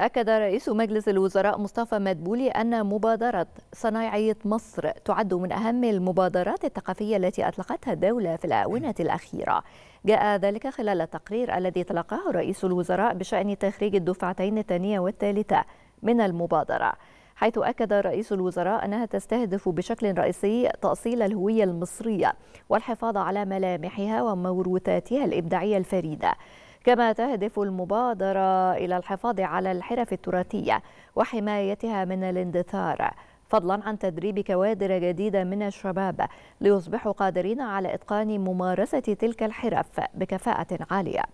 أكد رئيس مجلس الوزراء مصطفى مدبولي أن مبادرة صنايعية مصر تعد من أهم المبادرات الثقافية التي أطلقتها الدولة في الآونة الأخيرة جاء ذلك خلال التقرير الذي تلقاه رئيس الوزراء بشأن تخريج الدفعتين الثانية والثالثة من المبادرة حيث أكد رئيس الوزراء أنها تستهدف بشكل رئيسي تأصيل الهوية المصرية والحفاظ على ملامحها وموروثاتها الإبداعية الفريدة كما تهدف المبادرة إلى الحفاظ على الحرف التراثية وحمايتها من الاندثار فضلا عن تدريب كوادر جديدة من الشباب ليصبحوا قادرين على إتقان ممارسة تلك الحرف بكفاءة عالية